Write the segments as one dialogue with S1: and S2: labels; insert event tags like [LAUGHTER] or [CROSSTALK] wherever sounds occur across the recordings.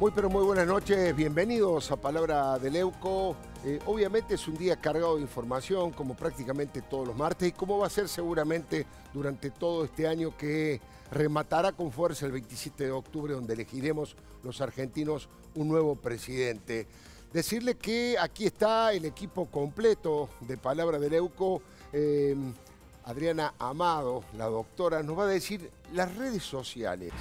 S1: Muy pero muy buenas noches, bienvenidos a Palabra del Euco. Eh, obviamente es un día cargado de información, como prácticamente todos los martes, y como va a ser seguramente durante todo este año que rematará con fuerza el 27 de octubre, donde elegiremos los argentinos un nuevo presidente. Decirle que aquí está el equipo completo de Palabra del Euco. Em, Adriana Amado, la doctora, nos va a decir las redes sociales.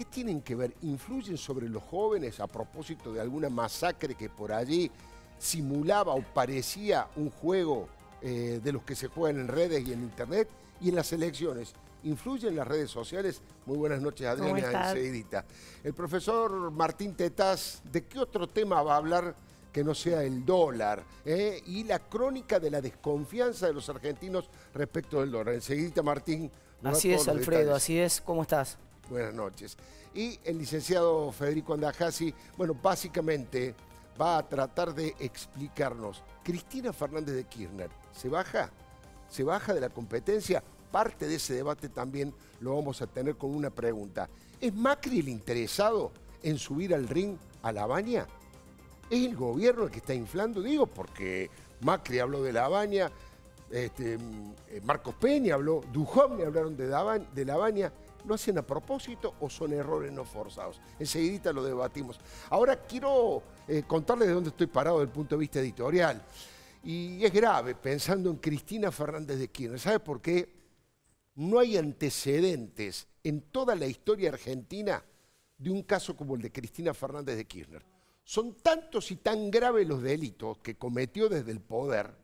S1: ¿Qué tienen que ver? ¿Influyen sobre los jóvenes a propósito de alguna masacre que por allí simulaba o parecía un juego eh, de los que se juegan en redes y en internet y en las elecciones? ¿Influyen las redes sociales? Muy buenas noches, Adriana Enseguidita. El profesor Martín Tetaz, ¿de qué otro tema va a hablar que no sea el dólar? Eh? Y la crónica de la desconfianza de los argentinos respecto del dólar. Enseguida, Martín. Así es, Alfredo, así es. ¿Cómo estás? Buenas noches. Y el licenciado Federico Andajasi, bueno, básicamente va a tratar de explicarnos. Cristina Fernández de Kirchner, ¿se baja? ¿Se baja de la competencia? Parte de ese debate también lo vamos a tener con una pregunta. ¿Es Macri el interesado en subir al ring a La Baña? ¿Es el gobierno el que está inflando? Digo, porque Macri habló de La Baña, este, mm, eh, Marcos Peña habló, Dujovne hablaron de, de La Baña. ¿Lo hacen a propósito o son errores no forzados? Enseguidita lo debatimos. Ahora quiero eh, contarles de dónde estoy parado desde el punto de vista editorial. Y es grave, pensando en Cristina Fernández de Kirchner. ¿Sabe por qué? No hay antecedentes en toda la historia argentina de un caso como el de Cristina Fernández de Kirchner. Son tantos y tan graves los delitos que cometió desde el poder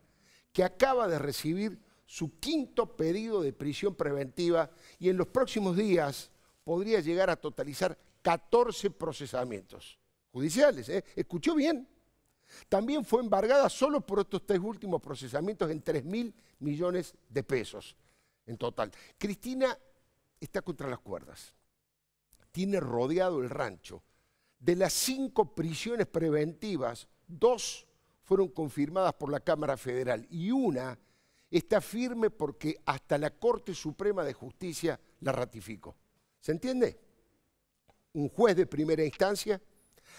S1: que acaba de recibir su quinto pedido de prisión preventiva y en los próximos días podría llegar a totalizar 14 procesamientos judiciales. ¿eh? ¿Escuchó bien? También fue embargada solo por estos tres últimos procesamientos en 3 mil millones de pesos en total. Cristina está contra las cuerdas. Tiene rodeado el rancho. De las cinco prisiones preventivas, dos fueron confirmadas por la Cámara Federal y una está firme porque hasta la Corte Suprema de Justicia la ratificó. ¿Se entiende? Un juez de primera instancia,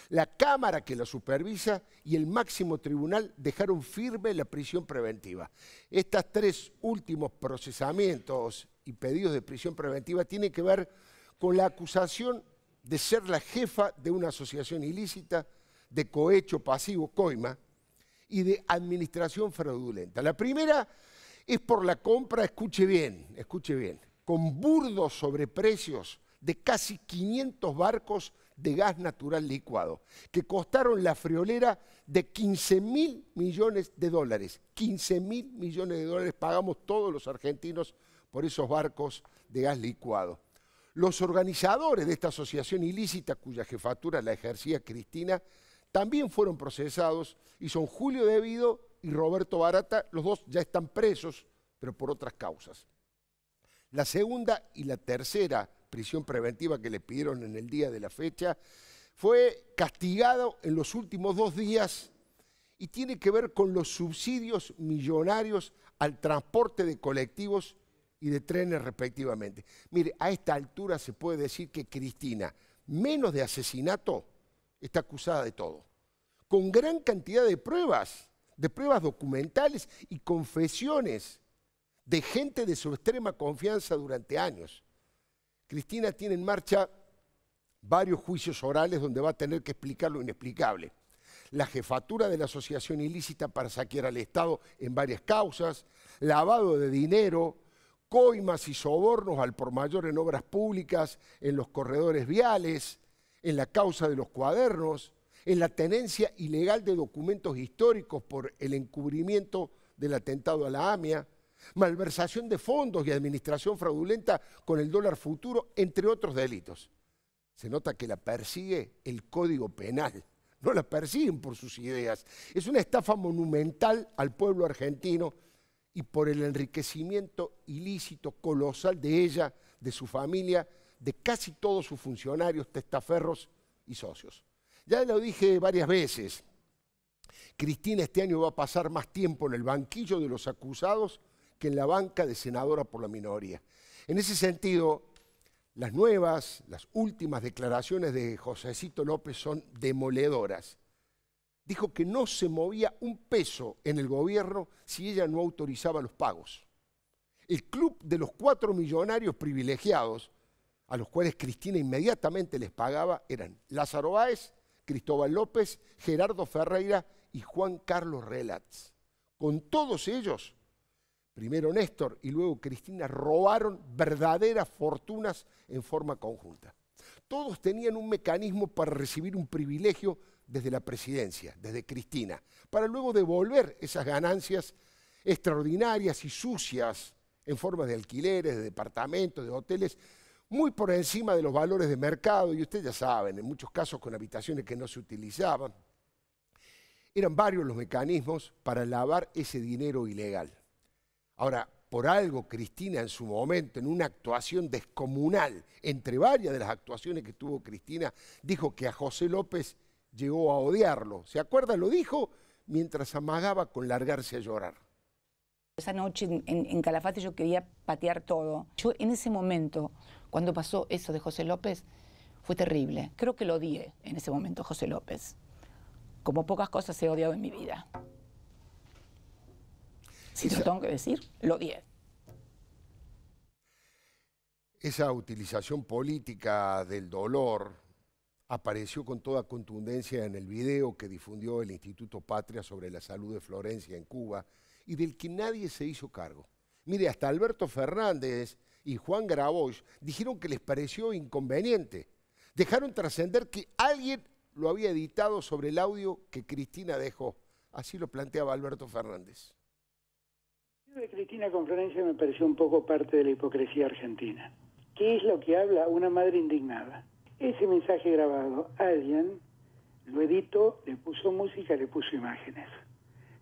S1: la Cámara que la supervisa y el máximo tribunal dejaron firme la prisión preventiva. Estos tres últimos procesamientos y pedidos de prisión preventiva tienen que ver con la acusación de ser la jefa de una asociación ilícita, de cohecho pasivo, coima, y de administración fraudulenta. La primera es por la compra, escuche bien, escuche bien, con burdos sobreprecios de casi 500 barcos de gas natural licuado, que costaron la friolera de 15 mil millones de dólares. 15 mil millones de dólares pagamos todos los argentinos por esos barcos de gas licuado. Los organizadores de esta asociación ilícita, cuya jefatura la ejercía Cristina, también fueron procesados y son Julio Devido y Roberto Barata, los dos ya están presos, pero por otras causas. La segunda y la tercera prisión preventiva que le pidieron en el día de la fecha fue castigado en los últimos dos días y tiene que ver con los subsidios millonarios al transporte de colectivos y de trenes respectivamente. Mire, a esta altura se puede decir que Cristina, menos de asesinato, está acusada de todo, con gran cantidad de pruebas de pruebas documentales y confesiones de gente de su extrema confianza durante años. Cristina tiene en marcha varios juicios orales donde va a tener que explicar lo inexplicable. La jefatura de la asociación ilícita para saquear al Estado en varias causas, lavado de dinero, coimas y sobornos al por mayor en obras públicas, en los corredores viales, en la causa de los cuadernos, en la tenencia ilegal de documentos históricos por el encubrimiento del atentado a la AMIA, malversación de fondos y administración fraudulenta con el dólar futuro, entre otros delitos. Se nota que la persigue el Código Penal, no la persiguen por sus ideas. Es una estafa monumental al pueblo argentino y por el enriquecimiento ilícito, colosal de ella, de su familia, de casi todos sus funcionarios, testaferros y socios. Ya lo dije varias veces, Cristina este año va a pasar más tiempo en el banquillo de los acusados que en la banca de senadora por la minoría. En ese sentido, las nuevas, las últimas declaraciones de Josécito López son demoledoras. Dijo que no se movía un peso en el gobierno si ella no autorizaba los pagos. El club de los cuatro millonarios privilegiados, a los cuales Cristina inmediatamente les pagaba, eran Lázaro Báez, Cristóbal López, Gerardo Ferreira y Juan Carlos Relats. Con todos ellos, primero Néstor y luego Cristina robaron verdaderas fortunas en forma conjunta. Todos tenían un mecanismo para recibir un privilegio desde la presidencia, desde Cristina, para luego devolver esas ganancias extraordinarias y sucias en forma de alquileres, de departamentos, de hoteles, muy por encima de los valores de mercado, y ustedes ya saben, en muchos casos con habitaciones que no se utilizaban. Eran varios los mecanismos para lavar ese dinero ilegal. Ahora, por algo Cristina en su momento, en una actuación descomunal, entre varias de las actuaciones que tuvo Cristina, dijo que a José López llegó a odiarlo. ¿Se acuerdan? Lo dijo mientras amagaba con largarse a llorar.
S2: Esa noche en, en Calafate yo quería patear todo. Yo en ese momento cuando pasó eso de José López, fue terrible. Creo que lo odié en ese momento, José López. Como pocas cosas he odiado en mi vida.
S1: Si lo tengo que decir, lo odié. Esa utilización política del dolor apareció con toda contundencia en el video que difundió el Instituto Patria sobre la salud de Florencia en Cuba y del que nadie se hizo cargo. Mire, hasta Alberto Fernández y Juan Grabois dijeron que les pareció inconveniente. Dejaron trascender que alguien lo había editado sobre el audio que Cristina dejó. Así lo planteaba Alberto Fernández.
S3: de Cristina con Florencia me pareció un poco parte de la hipocresía argentina. ¿Qué es lo que habla una madre indignada? Ese mensaje grabado, alguien lo editó, le puso música, le puso imágenes.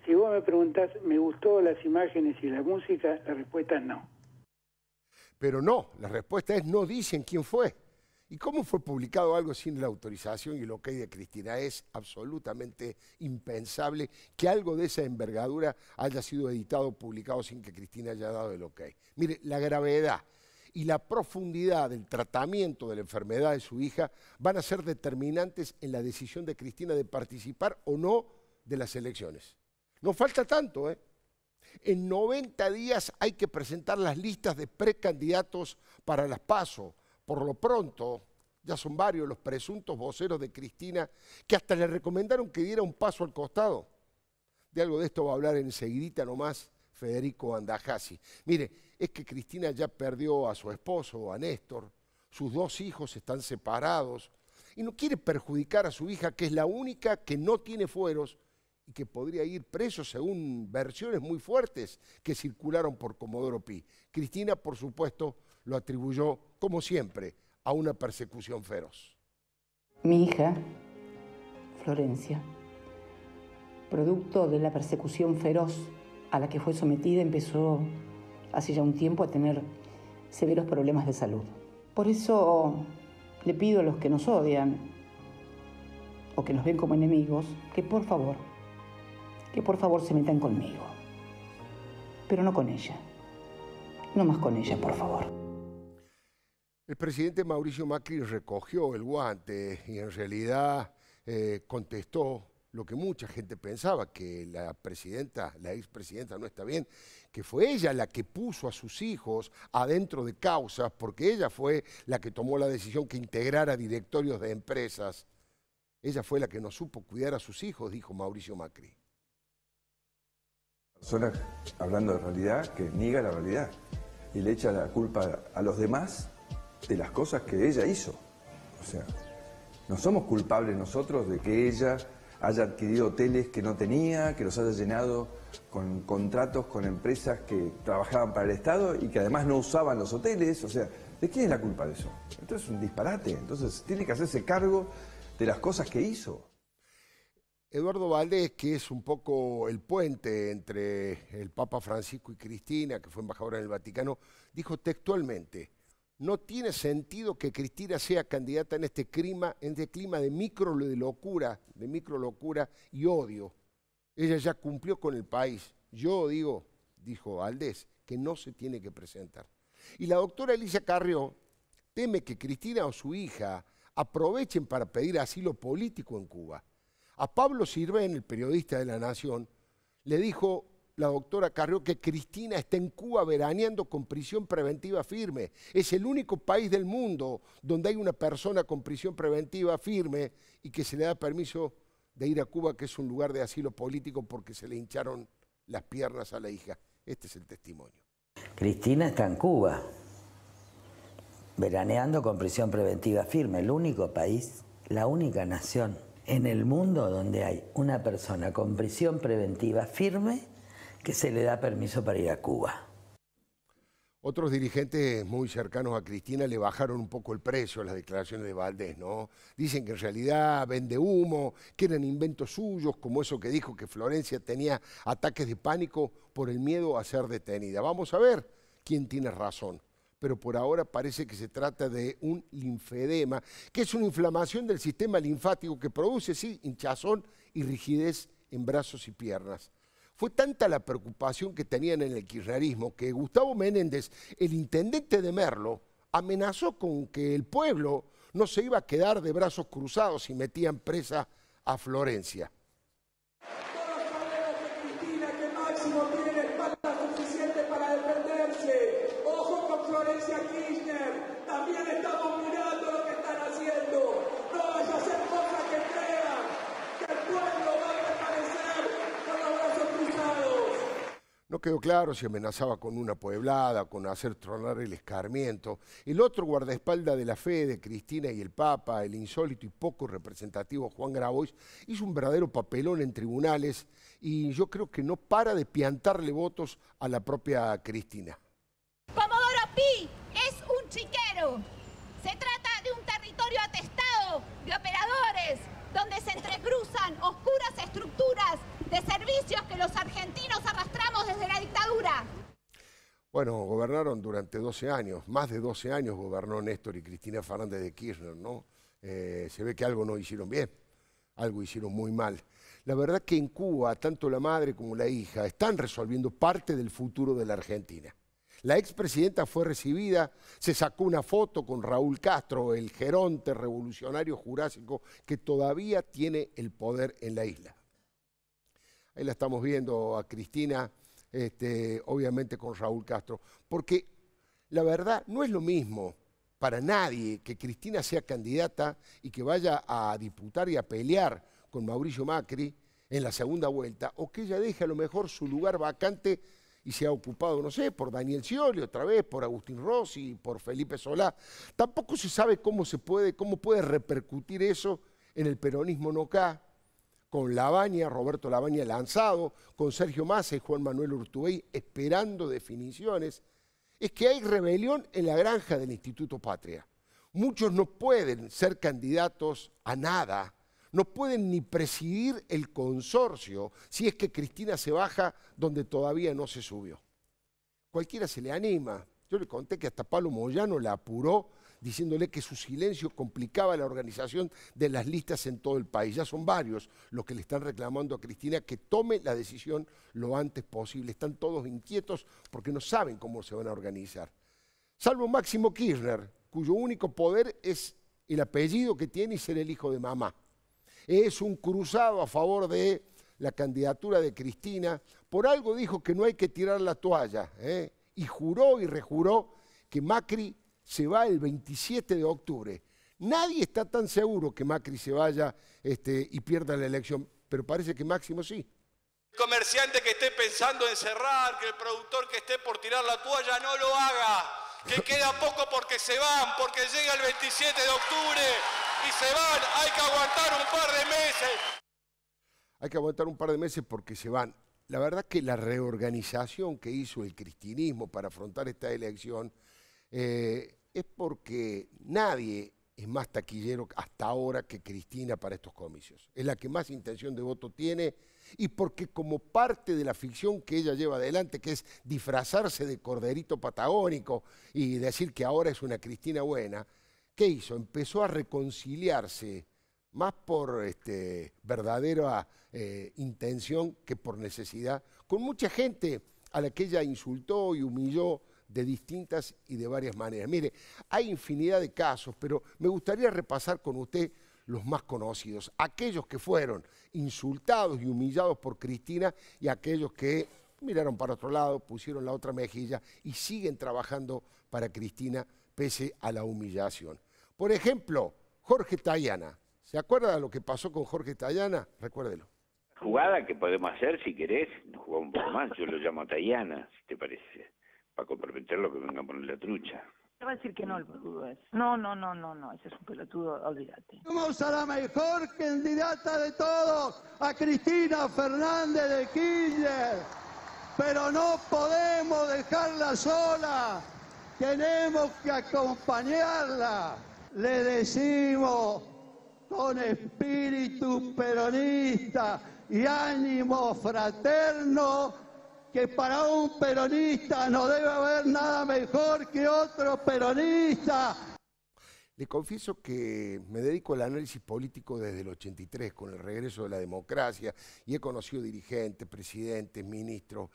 S3: Si vos me preguntás, ¿me gustó las imágenes y la música? La respuesta es no.
S1: Pero no, la respuesta es no dicen quién fue. ¿Y cómo fue publicado algo sin la autorización y lo que de Cristina? Es absolutamente impensable que algo de esa envergadura haya sido editado, publicado sin que Cristina haya dado el ok. Mire, la gravedad y la profundidad del tratamiento de la enfermedad de su hija van a ser determinantes en la decisión de Cristina de participar o no de las elecciones. No falta tanto, ¿eh? En 90 días hay que presentar las listas de precandidatos para las PASO. Por lo pronto, ya son varios los presuntos voceros de Cristina que hasta le recomendaron que diera un paso al costado. De algo de esto va a hablar enseguida nomás Federico Andajasi. Mire, es que Cristina ya perdió a su esposo, a Néstor, sus dos hijos están separados y no quiere perjudicar a su hija, que es la única que no tiene fueros y que podría ir preso según versiones muy fuertes que circularon por Comodoro Pi. Cristina, por supuesto, lo atribuyó, como siempre, a una persecución feroz.
S2: Mi hija, Florencia, producto de la persecución feroz a la que fue sometida, empezó hace ya un tiempo a tener severos problemas de salud. Por eso le pido a los que nos odian o que nos ven como enemigos que por favor que por favor se metan conmigo. Pero no con ella. No más con ella, por favor.
S1: El presidente Mauricio Macri recogió el guante y en realidad eh, contestó lo que mucha gente pensaba, que la presidenta, la expresidenta no está bien, que fue ella la que puso a sus hijos adentro de causas, porque ella fue la que tomó la decisión que integrara directorios de empresas. Ella fue la que no supo cuidar a sus hijos, dijo Mauricio Macri. Personas hablando de realidad que niega la realidad y le echa la culpa a los demás de las cosas que ella hizo. O sea, no somos
S3: culpables nosotros de que ella haya adquirido hoteles que no tenía, que los haya llenado con contratos con empresas que trabajaban para el Estado y que además no usaban los
S1: hoteles. O sea, ¿de quién es la culpa de eso? Entonces es un disparate. Entonces tiene que hacerse cargo de las cosas que hizo. Eduardo Valdés, que es un poco el puente entre el Papa Francisco y Cristina, que fue embajadora en el Vaticano, dijo textualmente, no tiene sentido que Cristina sea candidata en este clima, en este clima de micro locura, de micro y odio. Ella ya cumplió con el país. Yo digo, dijo Valdés, que no se tiene que presentar. Y la doctora Elisa Carrió teme que Cristina o su hija aprovechen para pedir asilo político en Cuba. A Pablo Sirven, el periodista de La Nación, le dijo la doctora Carrió que Cristina está en Cuba veraneando con prisión preventiva firme. Es el único país del mundo donde hay una persona con prisión preventiva firme y que se le da permiso de ir a Cuba, que es un lugar de asilo político porque se le hincharon las piernas a la hija. Este es el testimonio.
S4: Cristina está en Cuba,
S2: veraneando con prisión preventiva firme, el único país, la única
S3: nación en el mundo donde hay una persona con prisión preventiva firme que se le da permiso para ir a Cuba.
S1: Otros dirigentes muy cercanos a Cristina le bajaron un poco el precio a las declaraciones de Valdés, ¿no? Dicen que en realidad vende humo, que eran inventos suyos, como eso que dijo que Florencia tenía ataques de pánico por el miedo a ser detenida. Vamos a ver quién tiene razón pero por ahora parece que se trata de un linfedema, que es una inflamación del sistema linfático que produce, sí, hinchazón y rigidez en brazos y piernas. Fue tanta la preocupación que tenían en el kirchnerismo que Gustavo Menéndez, el intendente de Merlo, amenazó con que el pueblo no se iba a quedar de brazos cruzados y metían presa a Florencia. quedó claro se amenazaba con una pueblada, con hacer tronar el escarmiento. El otro guardaespalda de la fe de Cristina y el Papa, el insólito y poco representativo Juan Grabois, hizo un verdadero papelón en tribunales y yo creo que no para de piantarle votos a la propia Cristina.
S4: Pomodoro Pi es un chiquero. Se trata de un territorio atestado de operadores donde se entrecruzan oscuras estructuras de servicios que los argentinos arrastramos desde la dictadura.
S1: Bueno, gobernaron durante 12 años, más de 12 años gobernó Néstor y Cristina Fernández de Kirchner, ¿no? Eh, se ve que algo no hicieron bien, algo hicieron muy mal. La verdad que en Cuba, tanto la madre como la hija están resolviendo parte del futuro de la Argentina. La expresidenta fue recibida, se sacó una foto con Raúl Castro, el geronte revolucionario jurásico que todavía tiene el poder en la isla. Ahí la estamos viendo a Cristina, este, obviamente con Raúl Castro. Porque la verdad no es lo mismo para nadie que Cristina sea candidata y que vaya a diputar y a pelear con Mauricio Macri en la segunda vuelta, o que ella deje a lo mejor su lugar vacante y se ha ocupado, no sé, por Daniel Scioli otra vez, por Agustín Rossi, por Felipe Solá. Tampoco se sabe cómo se puede, cómo puede repercutir eso en el peronismo no acá, con Labaña, Roberto Labaña lanzado, con Sergio Massa y Juan Manuel Urtubey esperando definiciones, es que hay rebelión en la granja del Instituto Patria. Muchos no pueden ser candidatos a nada, no pueden ni presidir el consorcio si es que Cristina se baja donde todavía no se subió. Cualquiera se le anima. Yo le conté que hasta Pablo Moyano la apuró diciéndole que su silencio complicaba la organización de las listas en todo el país. Ya son varios los que le están reclamando a Cristina que tome la decisión lo antes posible. Están todos inquietos porque no saben cómo se van a organizar. Salvo Máximo Kirchner, cuyo único poder es el apellido que tiene y ser el hijo de mamá. Es un cruzado a favor de la candidatura de Cristina. Por algo dijo que no hay que tirar la toalla ¿eh? y juró y rejuró que Macri se va el 27 de octubre. Nadie está tan seguro que Macri se vaya este, y pierda la elección, pero parece que Máximo sí. El comerciante que esté pensando en cerrar, que el productor que esté por tirar la toalla, no lo haga. Que queda poco porque se van, porque llega el 27 de octubre y se van. Hay que aguantar un par de meses. Hay que aguantar un par de meses porque se van. La verdad que la reorganización que hizo el cristinismo para afrontar esta elección eh, es porque nadie es más taquillero hasta ahora que Cristina para estos comicios. Es la que más intención de voto tiene y porque como parte de la ficción que ella lleva adelante, que es disfrazarse de corderito patagónico y decir que ahora es una Cristina buena, ¿qué hizo? Empezó a reconciliarse más por este, verdadera eh, intención que por necesidad, con mucha gente a la que ella insultó y humilló de distintas y de varias maneras. Mire, hay infinidad de casos, pero me gustaría repasar con usted los más conocidos, aquellos que fueron insultados y humillados por Cristina y aquellos que miraron para otro lado, pusieron la otra mejilla y siguen trabajando para Cristina pese a la humillación. Por ejemplo, Jorge Tayana. ¿Se acuerda de lo que pasó con Jorge Tayana? Recuérdelo.
S3: Jugada que podemos hacer si querés, jugamos un poco más, yo lo llamo Tayana, si te parece para comprometer lo que venga a poner la trucha.
S2: Te va a decir que no No, no, no, no, no, ese es un pelotudo, olvídate.
S3: Vamos a la mejor candidata de todos, a Cristina Fernández de Kirchner. Pero no podemos dejarla sola, tenemos que acompañarla. Le decimos con espíritu peronista y ánimo fraterno que para un peronista no debe haber nada mejor que otro peronista.
S1: Le confieso que me dedico al análisis político desde el 83, con el regreso de la democracia, y he conocido dirigentes, presidentes, ministros,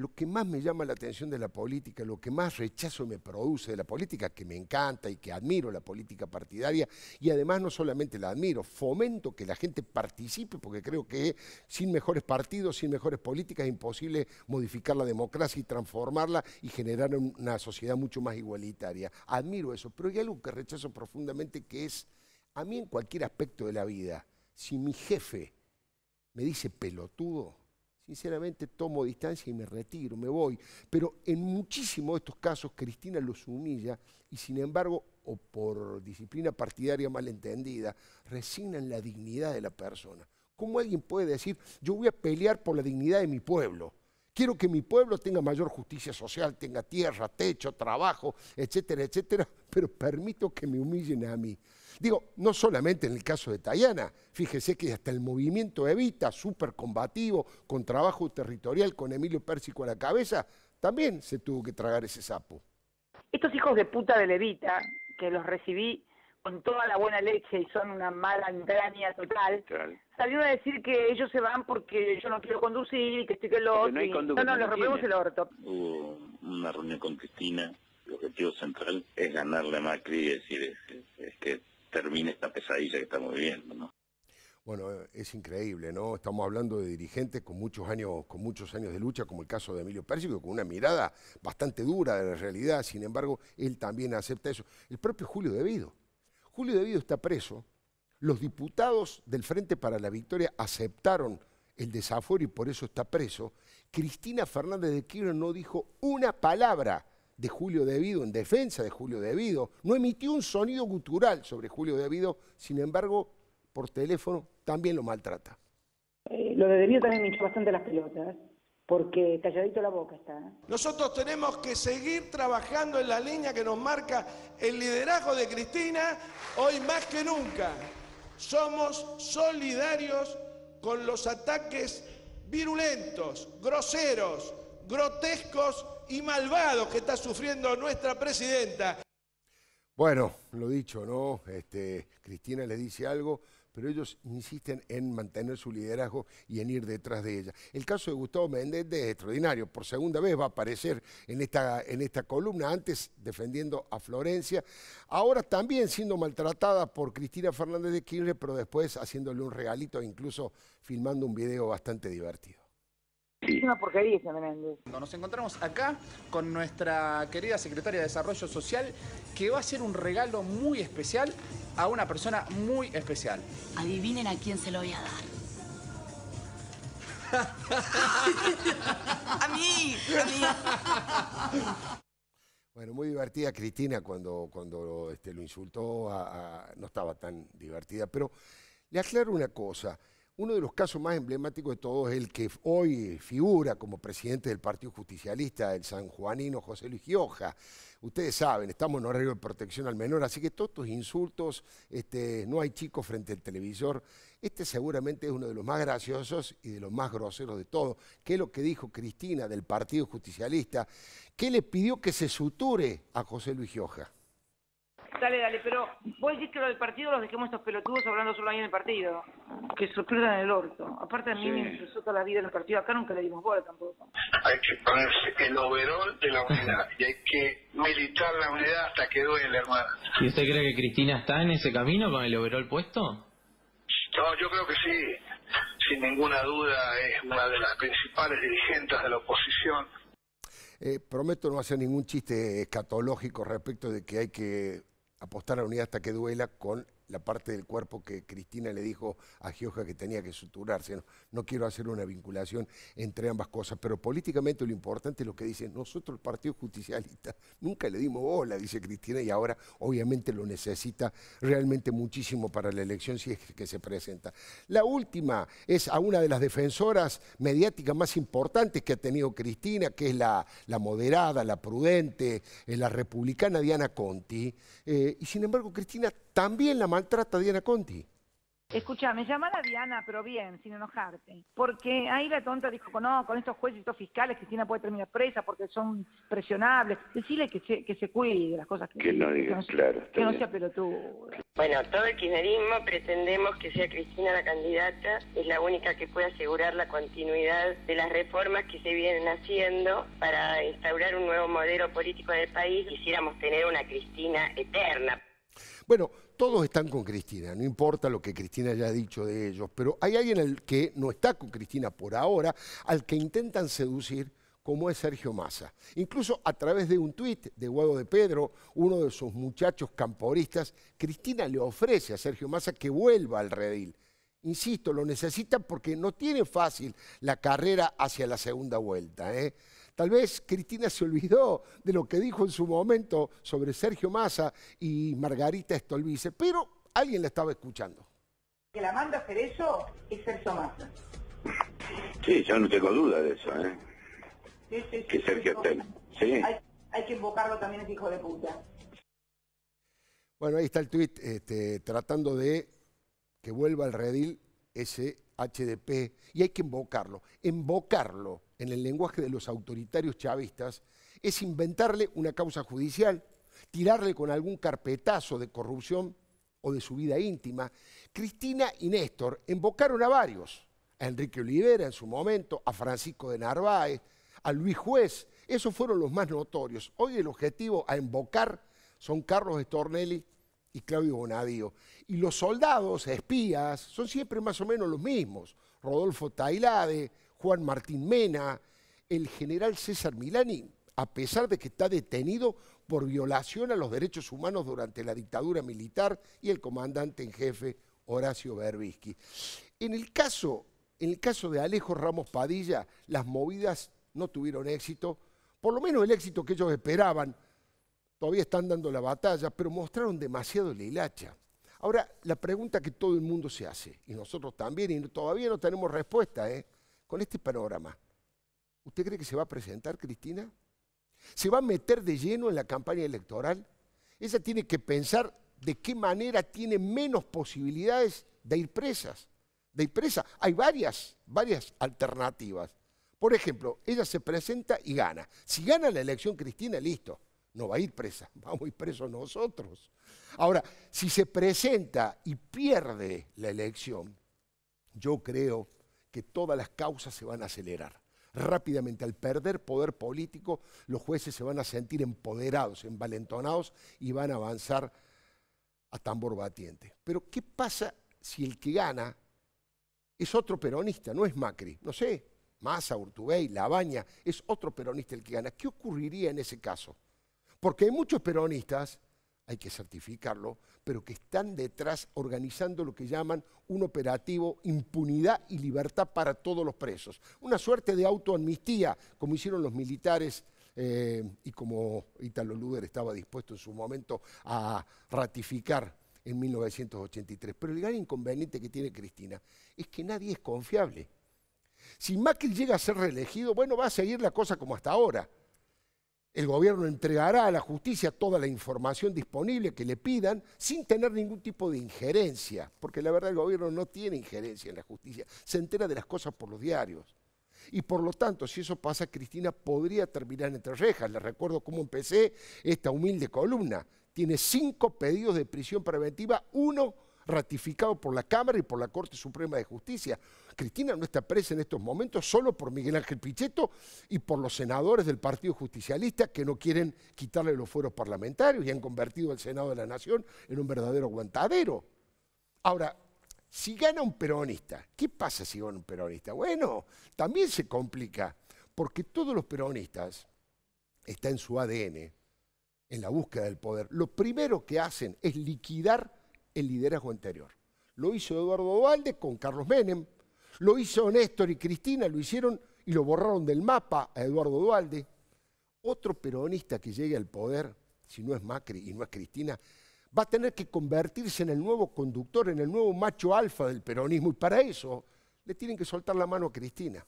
S1: lo que más me llama la atención de la política, lo que más rechazo me produce de la política, que me encanta y que admiro la política partidaria, y además no solamente la admiro, fomento que la gente participe, porque creo que sin mejores partidos, sin mejores políticas, es imposible modificar la democracia y transformarla y generar una sociedad mucho más igualitaria. Admiro eso, pero hay algo que rechazo profundamente que es, a mí en cualquier aspecto de la vida, si mi jefe me dice pelotudo, Sinceramente tomo distancia y me retiro, me voy. Pero en muchísimos de estos casos Cristina los humilla y sin embargo, o por disciplina partidaria malentendida, resignan la dignidad de la persona. ¿Cómo alguien puede decir, yo voy a pelear por la dignidad de mi pueblo? Quiero que mi pueblo tenga mayor justicia social, tenga tierra, techo, trabajo, etcétera, etcétera, pero permito que me humillen a mí. Digo, no solamente en el caso de Tayana, fíjese que hasta el movimiento Evita, súper combativo, con trabajo territorial, con Emilio Pérsico a la cabeza, también se tuvo que tragar ese sapo. Estos hijos de
S2: puta de Levita, que los recibí con toda la buena leche y son una mala entraña total, salieron a decir que ellos se van porque yo no quiero conducir, que estoy que lo otro. No, no, no, los rompemos el
S3: orto. Hubo una reunión con Cristina, el objetivo central
S1: es ganarle a Macri y decir es que termine esta pesadilla que estamos viviendo, ¿no? Bueno, es increíble, ¿no? Estamos hablando de dirigentes con muchos años, con muchos años de lucha, como el caso de Emilio Pérsico, con una mirada bastante dura de la realidad, sin embargo, él también acepta eso. El propio Julio Devido. Julio Devido está preso. Los diputados del Frente para la Victoria aceptaron el desafuero y por eso está preso. Cristina Fernández de Kirchner no dijo una palabra de Julio debido en defensa de Julio Devido, no emitió un sonido gutural sobre Julio Devido, sin embargo, por teléfono también lo maltrata. Eh, lo de Debido también me hinchó bastante las pelotas, porque calladito la boca está. Nosotros tenemos que seguir trabajando en la línea que nos marca el liderazgo de Cristina, hoy más que nunca. Somos solidarios con los ataques virulentos, groseros, grotescos y malvados que está sufriendo nuestra presidenta. Bueno, lo dicho, ¿no? Este, Cristina le dice algo, pero ellos insisten en mantener su liderazgo y en ir detrás de ella. El caso de Gustavo Méndez es extraordinario. Por segunda vez va a aparecer en esta, en esta columna, antes defendiendo a Florencia, ahora también siendo maltratada por Cristina Fernández de Kirchner, pero después haciéndole un regalito e incluso filmando un video bastante divertido.
S3: Es una porquería ese Menéndez. Nos encontramos acá con nuestra querida secretaria de Desarrollo Social que va a hacer un regalo muy especial a una persona muy especial. Adivinen a quién se lo voy a dar.
S4: [LAUGHS] a mí,
S2: a mí.
S1: Bueno, muy divertida Cristina cuando, cuando lo este, insultó, no estaba tan divertida, pero le aclaro una cosa. Uno de los casos más emblemáticos de todos es el que hoy figura como presidente del Partido Justicialista el sanjuanino José Luis Gioja. Ustedes saben, estamos en horario de protección al menor, así que todos estos insultos, este, no hay chicos frente al televisor. Este seguramente es uno de los más graciosos y de los más groseros de todos. ¿Qué es lo que dijo Cristina del Partido Justicialista? ¿Qué le pidió que se suture a José Luis Gioja?
S2: Dale, dale, pero vos decís que lo del partido los dejemos estos pelotudos hablando solo ahí en el partido. Que se pierdan el orto. Aparte a mí me interesó
S3: toda la vida en los partidos. Acá nunca le dimos bola tampoco.
S1: Hay que ponerse el overol de la unidad. y hay que militar la unidad hasta que duele, hermano.
S4: ¿Y usted cree que Cristina está en ese camino con el overol puesto?
S1: No, yo creo que sí. Sin ninguna duda es una de las principales dirigentes de la oposición. Eh, prometo no hacer ningún chiste escatológico respecto de que hay que apostar a la unidad hasta que duela con la parte del cuerpo que Cristina le dijo a Gioja que tenía que suturarse. No, no, quiero hacer una vinculación entre ambas cosas, pero políticamente lo importante es lo que dice, nosotros el Partido Justicialista nunca le dimos bola, dice Cristina, y ahora obviamente lo necesita realmente muchísimo para la elección si es que se presenta. La última es a una de las defensoras mediáticas más importantes que ha tenido Cristina, que es la, moderada, la prudente, eh, la republicana Diana Conti, eh, y sin embargo Cristina también la maltrata Diana Conti.
S4: Escucha, me llama Diana, pero bien, sin enojarte. Porque ahí la tonta dijo, no, con estos jueces y estos
S2: fiscales, Cristina puede terminar presa porque son presionables. Decirle que se, que se cuide de las cosas que, que no diga, que no,
S1: claro. Que no sea pelotudo.
S4: Bueno, todo el kirchnerismo pretendemos que sea Cristina la candidata. Es la única que puede asegurar la continuidad de las reformas que se vienen haciendo para instaurar un nuevo modelo político del país. Quisiéramos tener una
S1: Cristina eterna. Bueno, todos están con Cristina, no importa lo que Cristina haya dicho de ellos, pero hay alguien al que no está con Cristina por ahora, al que intentan seducir, como es Sergio Massa. Incluso a través de un tuit de Guado de Pedro, uno de sus muchachos camporistas, Cristina le ofrece a Sergio Massa que vuelva al redil. Insisto, lo necesita porque no tiene fácil la carrera hacia la segunda vuelta. ¿eh? Tal vez Cristina se olvidó de lo que dijo en su momento sobre Sergio Massa y Margarita Estolvice, pero alguien la estaba escuchando. Que la manda a hacer eso es Sergio Massa. Sí, yo no tengo duda de eso,
S3: ¿eh?
S1: que Sergio esté. Sí.
S3: Hay, que invocarlo también, hijo de puta.
S1: Bueno, ahí está el tuit este, tratando de que vuelva al redil ese HDP y hay que invocarlo, invocarlo en el lenguaje de los autoritarios chavistas, es inventarle una causa judicial, tirarle con algún carpetazo de corrupción o de su vida íntima. Cristina y Néstor invocaron a varios, a Enrique Olivera en su momento, a Francisco de Narváez, a Luis Juez, esos fueron los más notorios. Hoy el objetivo a invocar son Carlos Tornelli y Claudio Bonadío. Y los soldados, espías, son siempre más o menos los mismos. Rodolfo Tailade, Juan Martín Mena, el general César Milani, a pesar de que está detenido por violación a los derechos humanos durante la dictadura militar, y el comandante en jefe Horacio Berbisky. En el caso, en el caso de Alejo Ramos Padilla, las movidas no tuvieron éxito, por lo menos el éxito que ellos esperaban. Todavía están dando la batalla, pero mostraron demasiado lilacha. Ahora, la pregunta que todo el mundo se hace, y nosotros también, y todavía no tenemos respuesta, ¿eh? con este panorama, ¿usted cree que se va a presentar Cristina? ¿Se va a meter de lleno en la campaña electoral? Ella tiene que pensar de qué manera tiene menos posibilidades de ir presas. De presa. Hay varias, varias alternativas. Por ejemplo, ella se presenta y gana. Si gana la elección Cristina, listo, no va a ir presa, [LAUGHS] vamos a ir presos nosotros. Ahora, si se presenta y pierde la elección, yo creo que todas las causas se van a acelerar. Rápidamente, al perder poder político, los jueces se van a sentir empoderados, envalentonados y van a avanzar a tambor batiente. Pero ¿qué pasa si el que gana es otro peronista, no es Macri? No sé, Massa, Urtubey, Labaña, es otro peronista el que gana. ¿Qué ocurriría en ese caso? Porque hay muchos peronistas hay que certificarlo, pero que están detrás organizando lo que llaman un operativo impunidad y libertad para todos los presos. Una suerte de autoamnistía, como hicieron los militares eh, y como Italo Luder estaba dispuesto en su momento a ratificar en 1983. Pero el gran inconveniente que tiene Cristina es que nadie es confiable. Si Macri llega a ser reelegido, bueno, va a seguir la cosa como hasta ahora el gobierno entregará a la justicia toda la información disponible que le pidan sin tener ningún tipo de injerencia, porque la verdad el gobierno no tiene injerencia en la justicia, se entera de las cosas por los diarios. Y por lo tanto, si eso pasa, Cristina podría terminar entre rejas. Les recuerdo cómo empecé esta humilde columna. Tiene cinco pedidos de prisión preventiva, uno ratificado por la Cámara y por la Corte Suprema de Justicia. Cristina no está presa en estos momentos solo por Miguel Ángel Pichetto y por los senadores del Partido Justicialista que no quieren quitarle los fueros parlamentarios y han convertido al Senado de la Nación en un verdadero aguantadero. Ahora, si gana un peronista, ¿qué pasa si gana un peronista? Bueno, también se complica, porque todos los peronistas, está en su ADN, en la búsqueda del poder, lo primero que hacen es liquidar el liderazgo anterior. Lo hizo Eduardo Dualde con Carlos Menem, lo hizo Néstor y Cristina, lo hicieron y lo borraron del mapa a Eduardo Dualde. Otro peronista que llegue al poder, si no es Macri y no es Cristina, va a tener que convertirse en el nuevo conductor, en el nuevo macho alfa del peronismo y para eso le tienen que soltar la mano a Cristina.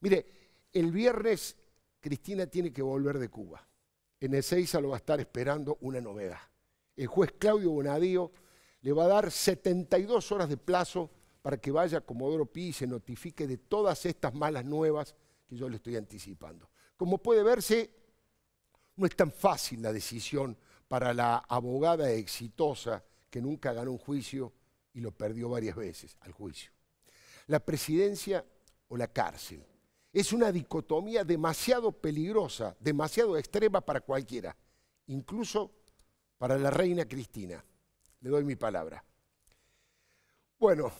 S1: Mire, el viernes Cristina tiene que volver de Cuba. En Ezeiza lo va a estar esperando una novedad. El juez Claudio Bonadío le va a dar 72 horas de plazo para que vaya a Comodoro Pi y se notifique de todas estas malas nuevas que yo le estoy anticipando. Como puede verse, no es tan fácil la decisión para la abogada exitosa que nunca ganó un juicio y lo perdió varias veces al juicio. La presidencia o la cárcel es una dicotomía demasiado peligrosa, demasiado extrema para cualquiera, incluso para la reina Cristina le doy mi palabra. Bueno,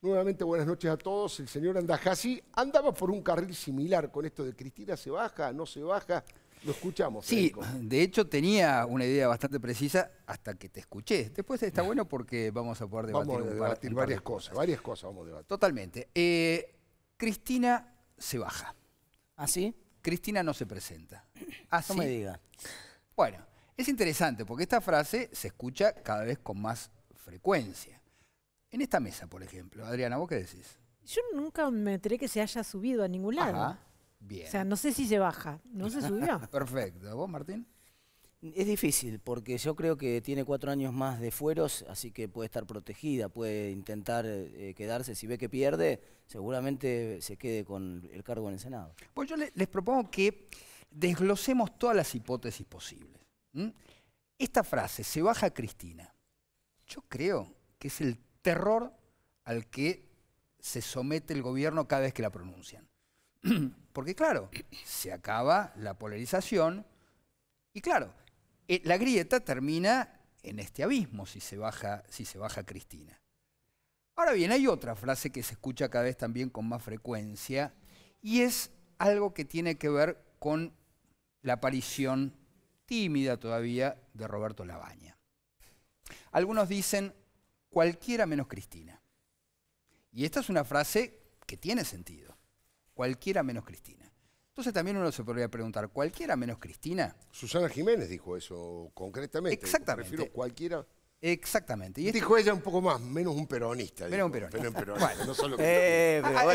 S1: nuevamente buenas noches a todos. El señor Andajasi andaba por un carril similar con esto de Cristina se baja, no se baja. Lo escuchamos. Sí,
S3: de hecho tenía una idea bastante precisa hasta que te escuché. Después está bueno porque vamos a poder debatir, varias cosas, Varias cosas vamos a debatir. Totalmente. Eh, Cristina se baja. ¿Así? ¿Ah, Cristina no se presenta. Así. No me diga. Bueno, es interesante porque esta frase se escucha cada vez con más frecuencia. En esta mesa, por ejemplo. Adriana, ¿vos qué decís?
S4: Yo nunca me enteré que se haya subido a ningún lado. Ajá, bien. O sea, no sé si se baja, no se subió.
S3: [LAUGHS] Perfecto. ¿Vos, Martín? Es difícil,
S2: porque yo creo que tiene cuatro años más de fueros, así que puede estar protegida, puede intentar eh, quedarse. Si ve que pierde, seguramente se quede con el cargo en el Senado.
S3: Pues yo les propongo que desglosemos todas las hipótesis posibles. ¿Mm? Esta frase, se baja Cristina, yo creo que es el terror al que se somete el gobierno cada vez que la pronuncian. [CLEARS THROAT] Porque claro, se acaba la polarización y claro, eh, la grieta termina en este abismo si se baja, si se baja Cristina. Ahora bien, hay otra frase que se escucha cada vez también con más frecuencia y es algo que tiene que ver con la aparición tímida todavía de Roberto Labaña. Algunos dicen, cualquiera menos Cristina. Y esta es una frase que tiene sentido. Cualquiera menos Cristina. Entonces también uno se podría preguntar, ¿cualquiera menos Cristina?
S1: Susana Jiménez dijo eso concretamente.
S3: Exactamente. Prefiero cualquiera Exactamente. Y este Dijo ella un poco más, menos un peronista. Menos un peronista. bueno. No solo... eh, bueno, hay,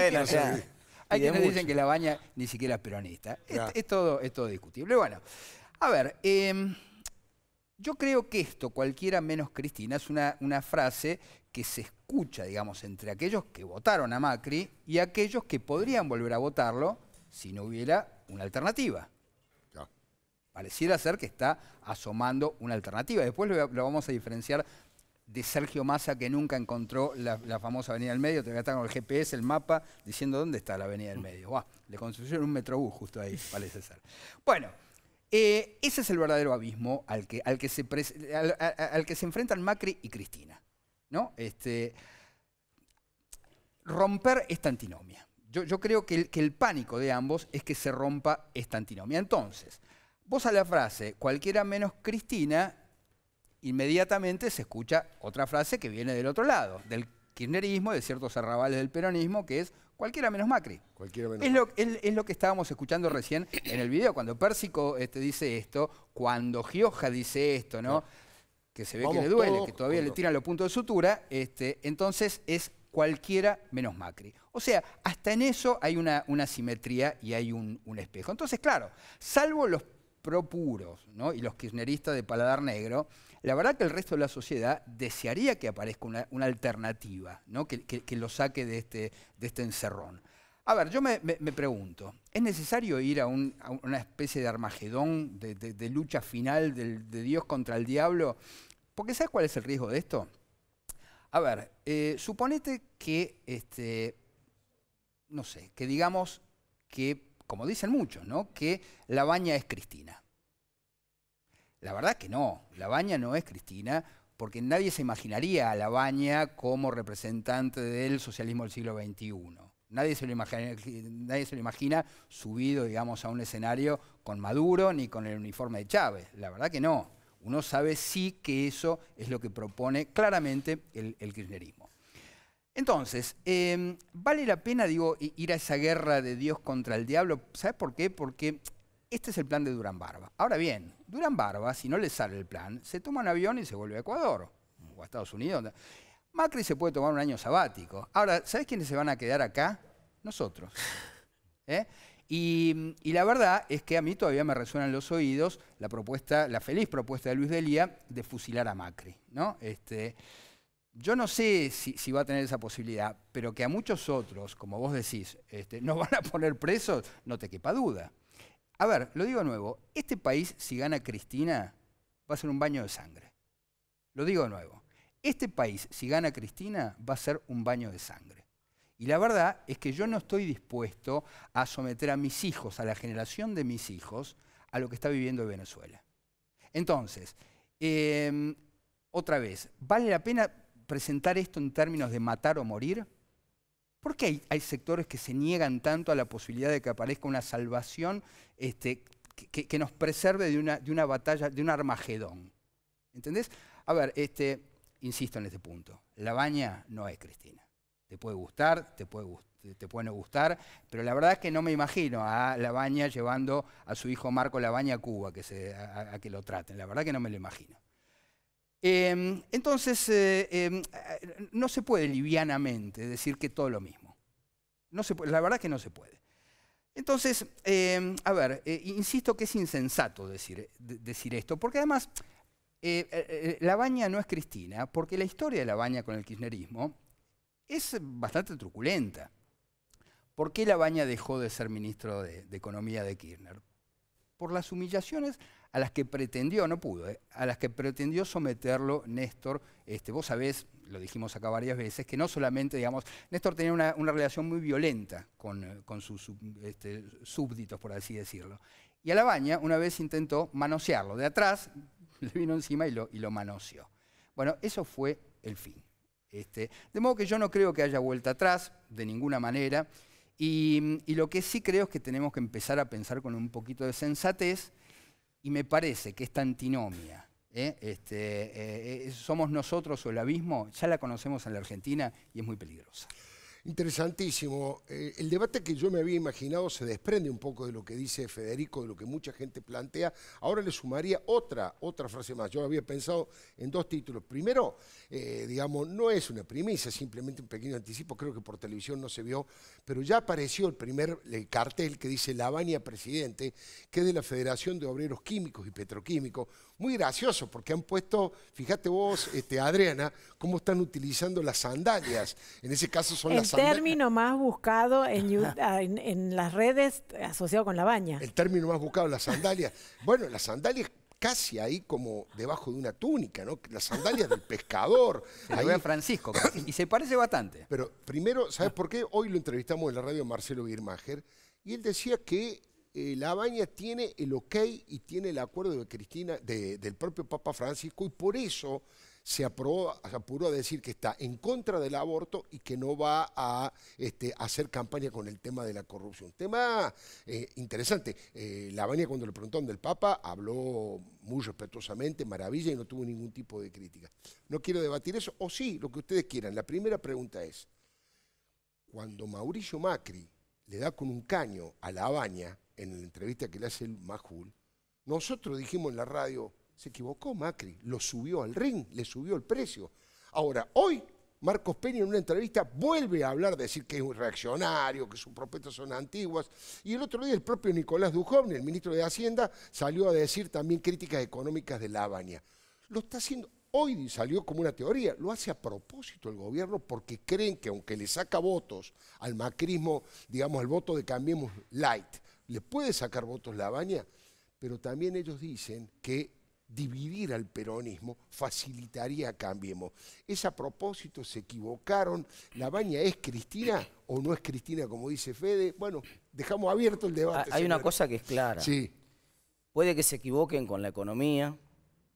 S3: quienes, dicen que la ni siquiera es peronista. Es, todo, es todo discutible. Bueno, a ver, em, yo creo que esto, cualquiera menos Cristina, es una, frase que se escucha, digamos, entre aquellos que votaron a Macri y aquellos que podrían volver a votarlo si no hubiera una alternativa pareciera ser que está asomando una alternativa. Después lo, vamos a diferenciar de Sergio Massa, que nunca encontró la, famosa Avenida del Medio, que estar con el GPS, el mapa, diciendo dónde está la Avenida del Medio. le construyeron un metrobús justo ahí, parece ser. Bueno, eh, ese es el verdadero abismo al que, al que, se, al, que se, enfrentan Macri y Cristina. ¿no? Este, romper esta antinomia. Yo, creo que el, pánico de ambos es que se rompa esta antinomia. Entonces, vos a la frase cualquiera menos Cristina, inmediatamente se escucha otra frase que viene del otro lado, del Kirnerismo, de ciertos arrabales del peronismo, que es cualquiera menos Macri. es, lo, lo que estábamos escuchando recién en el video, cuando Pérsico este, dice esto, cuando Gioja dice esto, ¿no? Que se ve que le duele, que todavía le tiran los puntos de sutura, este, entonces es cualquiera menos Macri. O sea, hasta en eso hay una, simetría y hay un, espejo. Entonces, claro, salvo los propuros ¿no? y los kirchneristas de paladar negro, la verdad que el resto de la sociedad desearía que aparezca una, alternativa, ¿no? que, lo saque este, de este, encerrón. A ver, yo me, pregunto, ¿es necesario ir a, una especie de armagedón, de, lucha final de Dios contra el diablo? Porque ¿sabes cuál es el riesgo de esto? A ver, eh, suponete que, este, no sé, que digamos que, como dicen muchos, ¿no? que la baña es Cristina. La verdad que no, La Baña no es Cristina, porque nadie se imaginaría a La Baña como representante del socialismo del siglo XXI. Nadie se, lo imagina, nadie se imagina subido, digamos, a un escenario con Maduro ni con el uniforme de Chávez. La verdad que no. Uno sabe sí que eso es lo que propone claramente el, kirchnerismo. Entonces, em, vale la pena, digo, ir a esa guerra de Dios contra el diablo. ¿Sabes por qué? Porque este es el plan de Durán Barba. Ahora bien, Durán Barba, si no le sale el plan, se toma un avión y se vuelve a Ecuador o a Estados Unidos. Macri se puede tomar un año sabático. Ahora, ¿sabes quiénes se van a quedar acá? Nosotros. [LAUGHS] ¿Eh? Y, la verdad es que a mí todavía me resuenan los oídos la propuesta, la feliz propuesta de Luis Delía de fusilar a Macri. ¿no? Este, yo no sé si, va a tener esa posibilidad, pero que a muchos otros, como vos decís, este, nos van a poner presos, no te quepa duda. A ver, lo digo de nuevo, este país, si gana Cristina, va a ser un baño de sangre. Lo digo de nuevo, este país, si gana Cristina, va a ser un baño de sangre. Y la verdad es que yo no estoy dispuesto a someter a mis hijos, a la generación de mis hijos, a lo que está viviendo Venezuela. Entonces, em, otra vez, ¿vale la pena presentar esto en términos de matar o morir? ¿Por qué hay, sectores que se niegan tanto a la posibilidad de que aparezca una salvación este, que, nos preserve de una, de una batalla, de un armagedón? ¿Entendés? A ver, este, insisto en este punto. La baña no es Cristina. Te puede gustar, te puede, te puede no gustar, pero la verdad es que no me imagino a Labaña llevando a su hijo Marco Labaña a Cuba que se, a que lo traten. La verdad es que no me lo imagino. Em, entonces, eh, em, eh, no se puede livianamente decir que todo lo mismo. la verdad que no se puede. Entonces, em, a ver, eh, insisto que es insensato decir, esto, porque además La Baña no es Cristina, porque la historia de La Baña con el kirchnerismo es bastante truculenta. ¿Por qué La Baña dejó de ser ministro de Economía de Kirchner? por las humillaciones a las que pretendió, no pudo, eh, a las que pretendió someterlo Néstor. Este, vos sabés, lo dijimos acá varias veces, que no solamente, digamos, Néstor tenía una, relación muy violenta con, eh, sus este, súbditos, por así decirlo. Y a la baña una vez intentó manosearlo. De atrás [LAUGHS] le vino encima y lo, y lo manoseó. Bueno, eso fue el fin. Este, de modo que yo no creo que haya vuelta atrás, de ninguna manera. Mm, y, lo que sí creo es que tenemos que empezar a pensar con un poquito de sensatez y me parece que esta antinomia, ¿eh? Este, eh, eh, somos nosotros o el abismo, ya la conocemos en la Argentina y es muy peligrosa.
S1: Interesantísimo. Eh, el debate que yo me había imaginado se desprende un poco de lo que dice Federico, de lo que mucha gente plantea. Ahora le sumaría otra, otra frase más. Yo había pensado en dos títulos. Primero, eh, digamos, no es una premisa, simplemente un pequeño anticipo. Creo que por televisión no se vio, pero ya apareció el primer cartel que dice La Presidente, que es de la Federación de Obreros Químicos y Petroquímicos, muy gracioso, porque han puesto, fíjate vos, este, Adriana, cómo están utilizando las sandalias. En ese caso son las sandalias. El
S4: término más buscado ah, en, las redes
S1: asociado con la baña. El término más buscado, las sandalias. Bueno, las sandalias casi ahí como debajo de una túnica, ¿no? Las sandalias del pescador. ahí lo Francisco [COUGHS] y se parece bastante. Pero primero, ¿sabes ah. por qué? Hoy lo entrevistamos en la radio Marcelo Birmacher y él decía que eh, la Habana tiene el ok y tiene el acuerdo de Cristina, del propio Papa Francisco, y por eso se, apuró a decir que está en contra del aborto y que no va a este, hacer campaña con el tema de la corrupción. Tema eh, interesante. Eh, la Habana cuando le preguntaron del Papa habló muy respetuosamente, maravilla y no tuvo ningún tipo de crítica. No quiero debatir eso, o sí, lo que ustedes quieran. La primera pregunta es, cuando Mauricio Macri le da con un caño a La Habana en la entrevista que le hace el Majul, nosotros dijimos en la radio, se equivocó Macri, lo subió al ring, le subió el precio. Ahora, hoy Marcos Peña en una entrevista vuelve a hablar, decir que es un reaccionario, que sus propuestas son antiguas. Y el otro día el propio Nicolás Dujovne, el ministro de Hacienda, salió a decir también críticas económicas de la Habana. Lo está haciendo hoy, salió como una teoría, lo hace a propósito el gobierno porque creen que aunque le saca votos al macrismo, digamos, al voto de Cambiemos Light, le puede sacar votos la baña? pero también ellos dicen que dividir al peronismo facilitaría Cambiemos. Es a propósito, se equivocaron. ¿La baña es Cristina o no es Cristina, como dice Fede? Bueno, dejamos abierto el ah, debate. Hay una cosa
S2: que es clara. Sí. Puede que se equivoquen con la economía,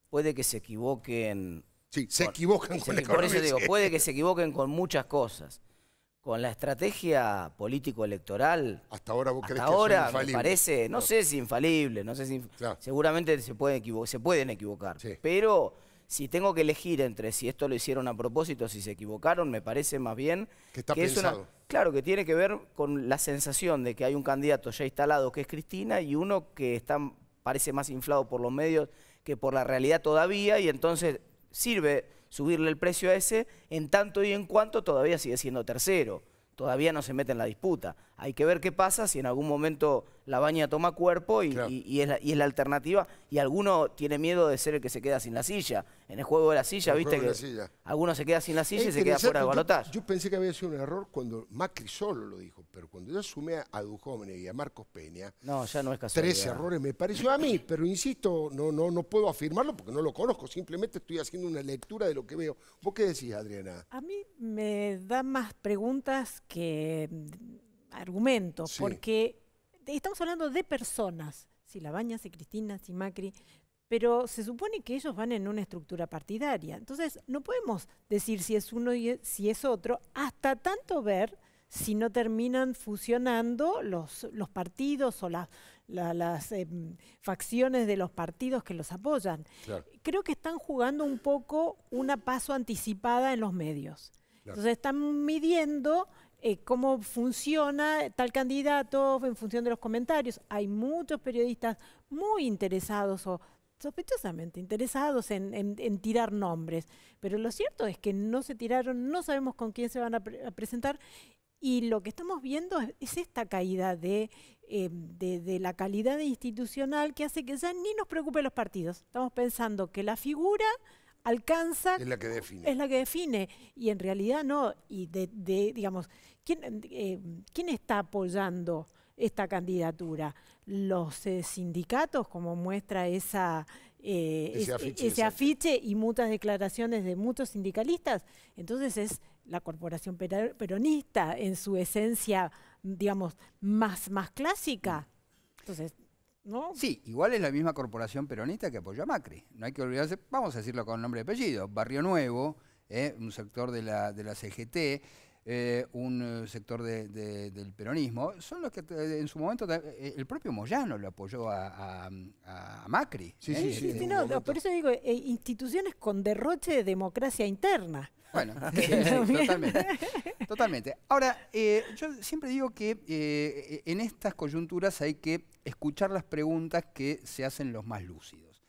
S2: puede que se equivoquen... Sí, se equivocan con, con la economía. Por eso digo, puede que se equivoquen con muchas cosas con la estrategia político-electoral. Hasta ahora Me parece, no sé si infalible, no sé si seguramente se pueden, se pueden equivocar, pero si tengo que elegir entre si esto lo hicieron a propósito, o si se equivocaron, me parece más bien que está pensado. claro, que tiene que ver con la sensación de que hay un candidato ya instalado que es Cristina y uno que está parece más inflado por los medios que por la realidad todavía y entonces sirve subirle el precio a ese, en tanto y en cuanto todavía sigue siendo tercero, todavía no se mete en la disputa. Hay que ver qué pasa si en algún momento la baña toma cuerpo y, es, la, alternativa. Y alguno tiene miedo de ser el que se queda sin la silla. En el juego de la silla, viste que alguno se queda sin la silla y se queda fuera de balotar.
S1: Yo, pensé que había sido un error cuando Macri solo lo dijo, pero cuando yo asumí a Dujómenes y a Marcos Peña, no, ya no es casualidad. tres errores me pareció a mí, pero insisto, no, no, no puedo afirmarlo porque no lo conozco, simplemente estoy haciendo una lectura de lo que veo. ¿Vos qué decís, Adriana? A
S4: mí me da más preguntas que argumento, porque estamos hablando de personas, si Baña, si Cristina, si Macri, pero se supone que ellos van en una estructura partidaria. Entonces, no podemos decir si es uno y e, si es otro, hasta tanto ver si no terminan fusionando los, partidos o las em, facciones de los partidos que los apoyan. Creo que están jugando un poco una paso anticipada en los medios. Entonces están midiendo eh, cómo funciona tal candidato en función de los comentarios. Hay muchos periodistas muy interesados o sospechosamente interesados en, tirar nombres, pero lo cierto es que no se tiraron, no sabemos con quién se van a, presentar y lo que estamos viendo es, esta caída eh, de, de, la calidad institucional que hace que ya ni nos preocupen los partidos. Estamos pensando que la figura alcanza. Es la que define. Es la que define. Y en realidad no. Y de, digamos, ¿quién, eh, ¿quién está apoyando esta candidatura? ¿Los eh, sindicatos, como muestra esa, eh, ese, afiche, y muchas declaraciones de muchos sindicalistas? Entonces es la corporación peronista en su esencia, digamos, más, más clásica. Mm.
S3: Entonces, Sí, igual es la misma corporación peronista que apoyó a Macri. No hay que olvidarse, vamos a decirlo con nombre y apellido, Barrio Nuevo, eh, un sector de la, de la CGT eh, un eh, sector del peronismo, son los que en su momento eh, el propio Moyano lo apoyó a, Macri. Sí, sí, este sí, no,
S4: por eso digo, instituciones con derroche de democracia interna. Bueno,
S3: [LAUGHS] totalmente. Totalmente. Ahora, yo siempre digo que en estas coyunturas hay que escuchar las preguntas que se hacen los más lúcidos.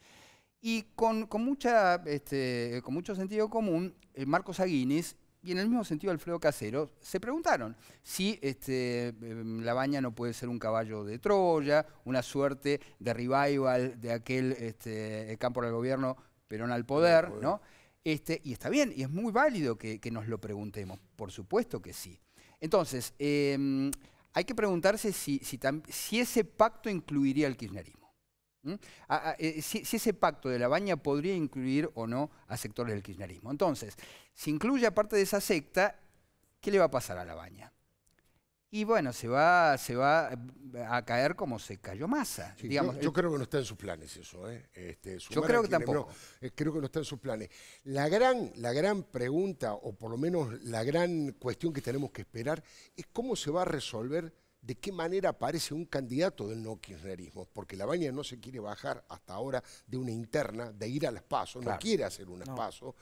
S3: Y con, mucha, este, con mucho sentido común, Marcos Aguinis y en el mismo sentido, Alfredo Casero se preguntaron si este, em, La Baña no puede ser un caballo de Troya, una suerte de revival de aquel este, campo del gobierno pero al poder, poder. ¿no? Este, y está bien, y es muy válido que, nos lo preguntemos, por supuesto que sí. Entonces, em, hay que preguntarse si, si ese pacto incluiría el kirchnerismo. Eh, si, ese pacto de la baña podría incluir o no a sectores del kirchnerismo. Entonces, si incluye a parte de esa secta, ¿qué le va a
S1: pasar a la baña?
S3: Y bueno, se va, se va eh, a caer como se cayó
S1: masa Yo, creo que no está en sus planes eso. ¿eh? Este, yo creo que tampoco. creo que no está en sus planes. La gran, la gran pregunta, o por lo menos la gran cuestión que tenemos que esperar, es cómo se va a resolver de qué manera aparece un candidato del no kirchnerismo, porque la baña no se quiere bajar hasta ahora de una interna, de ir a las no quiere hacer un PASO.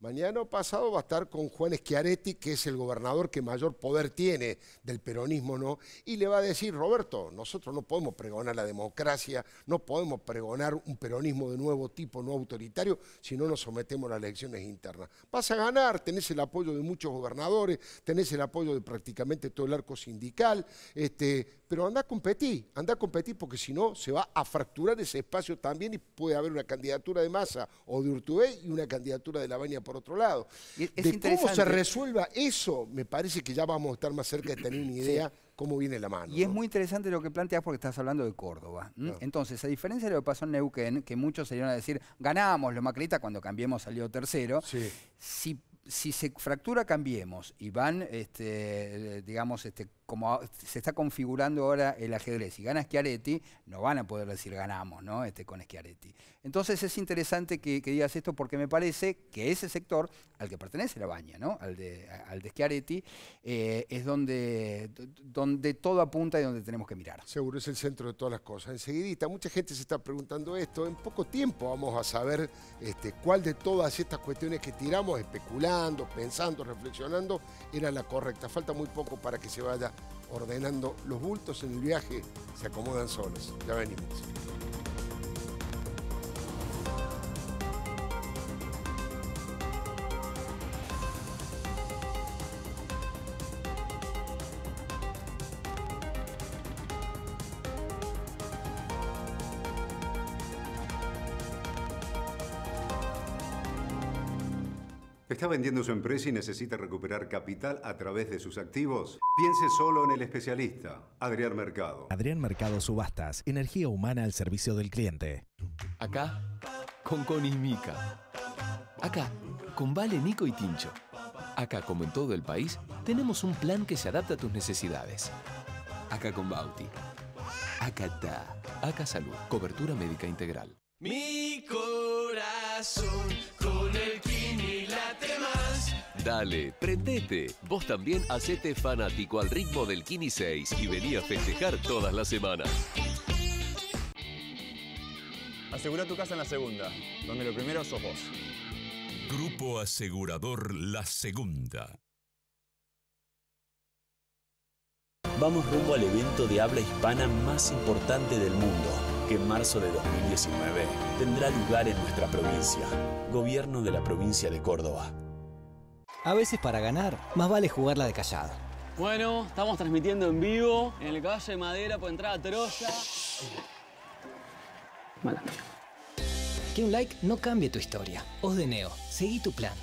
S1: Mañana pasado va a estar con Juan Schiaretti, que es el gobernador que mayor poder tiene del peronismo, ¿no? Y le va a decir, Roberto, nosotros no podemos pregonar la democracia, no podemos pregonar un peronismo de nuevo tipo, no autoritario, si no nos sometemos a las elecciones internas. Vas a ganar, tenés el apoyo de muchos gobernadores, tenés el apoyo de prácticamente todo el arco sindical, este, pero anda a competir, anda a competir porque si no se va a fracturar ese espacio también y puede haber una candidatura de Massa o de Urtubey y una candidatura de La por otro lado. de cómo se resuelva eso, me parece que ya vamos a estar más cerca de tener una idea cómo viene la mano. Y es muy interesante lo que planteas porque estás hablando de
S3: Córdoba. Entonces, a diferencia de lo que pasó en Neuquén, que muchos salieron a decir, ganábamos los Macreta cuando cambiemos salió tercero, si se fractura Cambiemos y van, este, digamos, este, como se está configurando ahora el ajedrez, si gana Schiaretti, no van a poder decir ganamos ¿no? este, con Schiaretti. Entonces es interesante que, digas esto porque me parece que ese sector al que pertenece la baña, ¿no? al, de, al de Schiaretti,
S1: eh, es donde, donde todo apunta y donde tenemos que mirar. Seguro, es el centro de todas las cosas. Enseguidita, mucha gente se está preguntando esto. En poco tiempo vamos a saber este, cuál de todas estas cuestiones que tiramos, especulando, pensando, reflexionando, era la correcta. Falta muy poco para que se vaya ordenando los bultos en el viaje, se acomodan solos. Ya venimos. vendiendo su empresa y necesita recuperar capital a través de sus activos? Piense solo en el especialista, Adrián Mercado. Adrián Mercado Subastas, energía humana al servicio del cliente. Acá, con Connie y Acá, con Vale, Nico y Tincho. Acá, como en todo el país, tenemos un plan que se adapta a tus necesidades. Acá con Bauti. Acá Acá Salud. Cobertura médica integral.
S2: Mi corazón con el...
S1: Dale, prendete. Vos también hacete fanático al ritmo del Kini 6 y vení a festejar todas las semanas.
S3: Asegura tu casa en la segunda, donde lo primero sos vos.
S1: Grupo Asegurador La Segunda. Vamos rumbo al evento de habla hispana más importante del mundo, que en marzo de 2019 tendrá lugar en nuestra provincia, Gobierno de la Provincia de Córdoba.
S2: A veces para ganar, más vale jugarla de callado. Bueno, estamos transmitiendo en vivo en el caballo de madera por entrada Troya. Que un like no cambie tu historia. Os de Neo, seguí tu plan.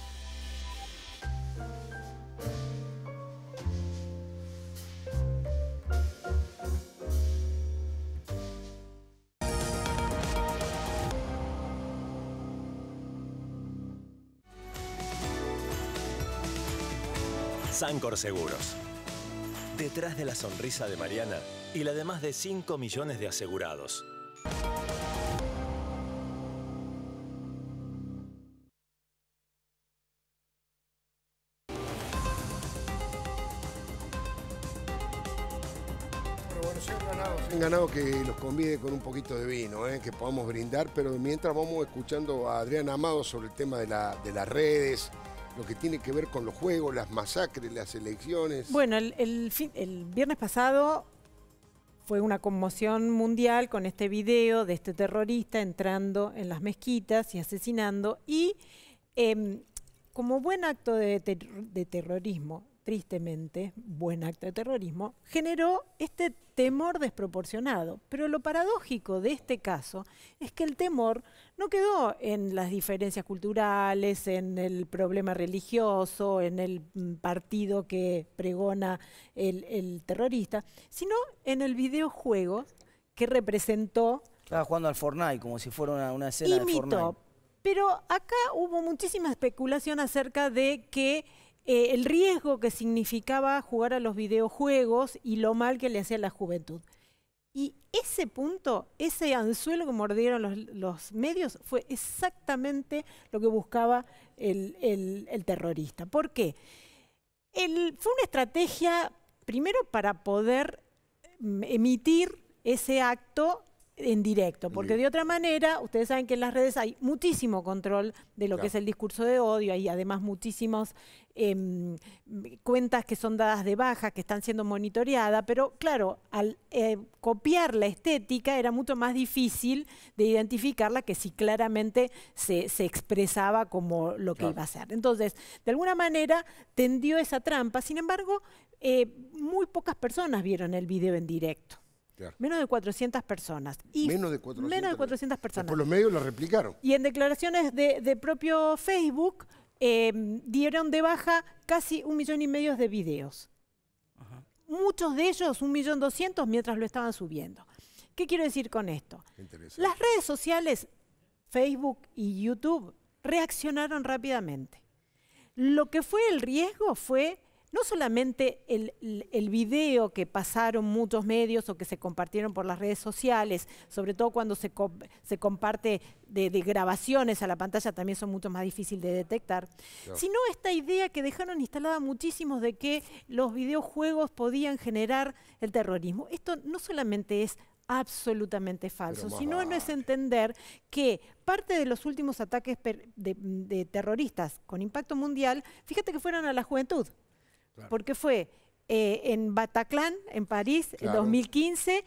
S1: Sancor Seguros.
S4: Detrás de la sonrisa de Mariana y la de más de 5 millones de asegurados.
S1: bueno, ganado que los convide con un poquito de vino, eh, que podamos brindar, pero mientras vamos escuchando a Adrián Amado sobre el tema de las redes, lo que tiene que ver con los juegos, las masacres, las elecciones.
S4: Bueno, el, viernes pasado fue una conmoción mundial con este video de este terrorista entrando en las mezquitas y asesinando. Y em, como buen acto de, de terrorismo, tristemente, buen acto de terrorismo, generó este temor desproporcionado. Pero lo paradójico de este caso es que el temor no quedó en las diferencias culturales, en el problema religioso, en el partido que pregona el, terrorista, sino en el videojuego que representó...
S2: Estaba jugando al Fortnite como si fuera una, escena de Fortnite.
S4: Pero acá hubo muchísima especulación acerca de que eh, el riesgo que significaba jugar a los videojuegos y lo mal que le hacía a la juventud. Y ese punto, ese anzuelo que mordieron los, medios, fue exactamente lo que buscaba el, terrorista. ¿Por qué? fue una estrategia, primero, para poder mm, emitir ese acto en directo, porque de otra manera, ustedes saben que en las redes hay muchísimo control de lo que es el discurso de odio, hay además muchísimas em, cuentas que son dadas de baja, que están siendo monitoreadas, pero claro, al eh, copiar la estética era mucho más difícil de identificarla que si claramente se, expresaba como lo que iba a ser. Entonces, de alguna manera tendió esa trampa, sin embargo, eh, muy pocas personas vieron el video en directo. Menos de 400 personas. menos de 400, menos de 400 personas. Por los
S1: medios lo replicaron.
S4: Y en declaraciones de, propio Facebook em, dieron de baja casi un millón y medio de videos. Muchos de ellos, un millón doscientos, mientras lo estaban subiendo. ¿Qué quiero decir con esto? Las redes sociales, Facebook y YouTube, reaccionaron rápidamente. Lo que fue el riesgo fue no solamente el, video que pasaron muchos medios o que se compartieron por las redes sociales, sobre todo cuando se, comparte de, grabaciones a la pantalla, también son mucho más difíciles de detectar, sino esta idea que dejaron instalada muchísimos de que los videojuegos podían generar el terrorismo. Esto no solamente es absolutamente falso, sino no es entender que parte de los últimos ataques de, terroristas con impacto mundial, fíjate que fueron a la juventud. Porque fue eh, en Bataclan, en París, en 2015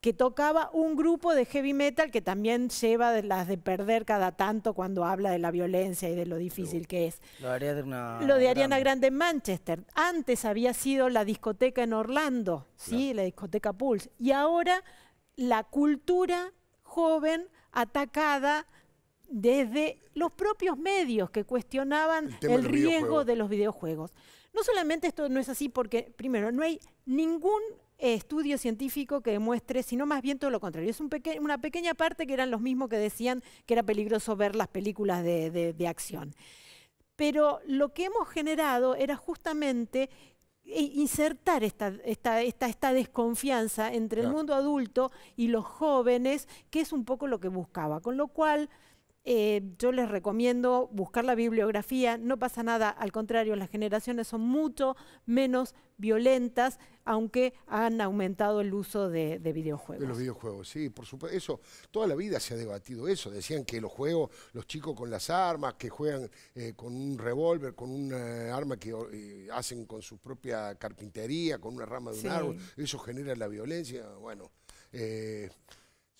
S4: que tocaba un grupo de heavy metal que también lleva las de perder cada tanto cuando habla de la violencia y de lo difícil que es.
S2: Lo, de Ariana
S4: Grande. en Manchester. Antes había sido la discoteca en Orlando, ¿sí? la discoteca Pulse. Y ahora la cultura joven atacada desde los propios medios que cuestionaban el riesgo de los videojuegos. No solamente esto no es así porque, primero, no hay ningún eh, estudio científico que demuestre, sino más bien todo lo contrario. Es una pequeña parte que eran los mismos que decían que era peligroso ver las películas de, acción. Pero lo que hemos generado era justamente eh, insertar esta, desconfianza entre el mundo adulto y los jóvenes, que es un poco lo que buscaba. Con lo cual, eh, yo les recomiendo buscar la bibliografía, no pasa nada, al contrario, las generaciones son mucho menos violentas, aunque han aumentado el uso de, videojuegos. De los
S1: videojuegos, sí, por supuesto. Eso, toda la vida se ha debatido eso. Decían que los juegos, los chicos con las armas, que juegan eh, con un revólver, con un eh, arma que hacen con su propia carpintería, con una rama de un árbol, eso genera la violencia. Bueno.